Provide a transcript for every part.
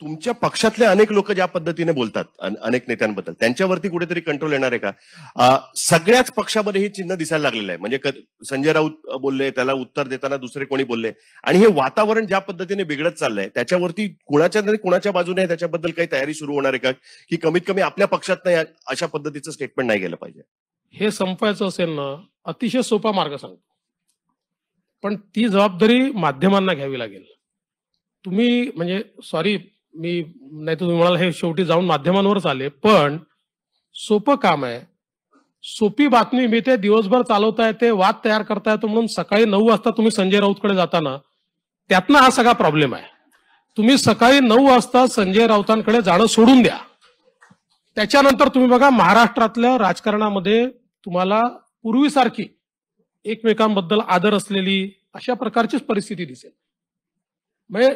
तुमच्या पक्षातले अनेक लोक ज्या पद्धतीने बोलतात अनेक नेत्यांबद्दल त्यांच्यावरती कुठेतरी कंट्रोल येणार आहे का सगळ्याच पक्षामध्ये हे चिन्ह दिसायला लागलेलं आहे म्हणजे संजय राऊत बोलले त्याला उत्तर देताना दुसरे कोणी बोलले आणि हे वातावरण ज्या पद्धतीने बिघडत चाललंय त्याच्यावरती कुणाच्या तरी कुणाच्या बाजूने त्याच्याबद्दल काही तयारी सुरू होणार आहे का की कमीत कमी आपल्या पक्षात नाही अशा पद्धतीचं स्टेटमेंट नाही गेलं पाहिजे हे संपायचं असेल ना अतिशय सोपा मार्ग सांगतो पण ती जबाबदारी माध्यमांना घ्यावी लागेल तुम्ही म्हणजे सॉरी मी नाही तुम्ही म्हणाल हे शेवटी जाऊन माध्यमांवरच आले पण सोपं काम आहे सोपी बातमी मी ते दिवसभर चालवता येते वाद तयार करता येतो म्हणून सकाळी नऊ वाजता तुम्ही संजय राऊतकडे जाताना त्यातनं हा सगळा प्रॉब्लेम आहे तुम्ही सकाळी नऊ वाजता संजय राऊतांकडे जाणं सोडून द्या त्याच्यानंतर तुम्ही बघा महाराष्ट्रातल्या राजकारणामध्ये तुम्हाला पूर्वीसारखी एकमेकांबद्दल आदर असलेली अशा प्रकारचीच परिस्थिती दिसेल म्हणजे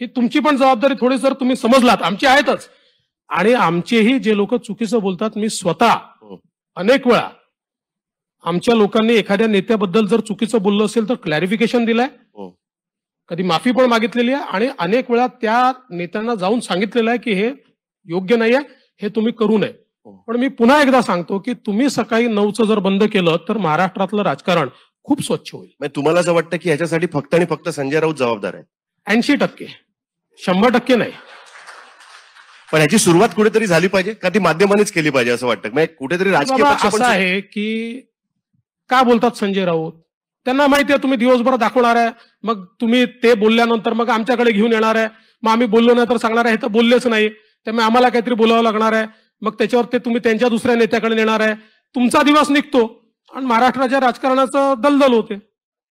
ही तुमची पण जबाबदारी थोडी तुम्ही समजलात आमची आहेतच आणि आमचेही जे लोक चुकीचं बोलतात मी स्वतः हो. अनेक वेळा आमच्या लोकांनी एखाद्या नेत्याबद्दल जर चुकीचं बोललं असेल तर क्लॅरिफिकेशन दिलंय हो. कधी माफी पण मागितलेली आहे आणि अनेक वेळा त्या नेत्यांना जाऊन सांगितलेलं आहे की हे योग्य नाही आहे हे तुम्ही करू नये हो. पण मी पुन्हा एकदा सांगतो की तुम्ही सकाळी नऊचं जर बंद केलं तर महाराष्ट्रातलं राजकारण खूप स्वच्छ होईल म्हणजे तुम्हाला असं वाटतं की याच्यासाठी फक्त आणि फक्त संजय राऊत जबाबदार आहे ऐंशी टक्के शंभर टक्के नाही पण याची सुरुवात कुठेतरी झाली पाहिजे का ती माध्यमानेच केली पाहिजे असं वाटतं म्हणजे कुठेतरी राजकीय असं आहे की का बोलतात संजय राऊत त्यांना माहिती आहे तुम्ही दिवसभर दाखवणार आहे मग तुम्ही ते बोलल्यानंतर मग आमच्याकडे घेऊन येणार आहे मग आम्ही बोललो नाही तर सांगणार आहे तर बोललेच नाही त्यामुळे आम्हाला काहीतरी बोलावं लागणार आहे मग त्याच्यावर ते तुम्ही त्यांच्या दुसऱ्या नेत्याकडे नेणार आहे तुमचा दिवस निघतो आणि महाराष्ट्राच्या राजकारणाचं दलदल होते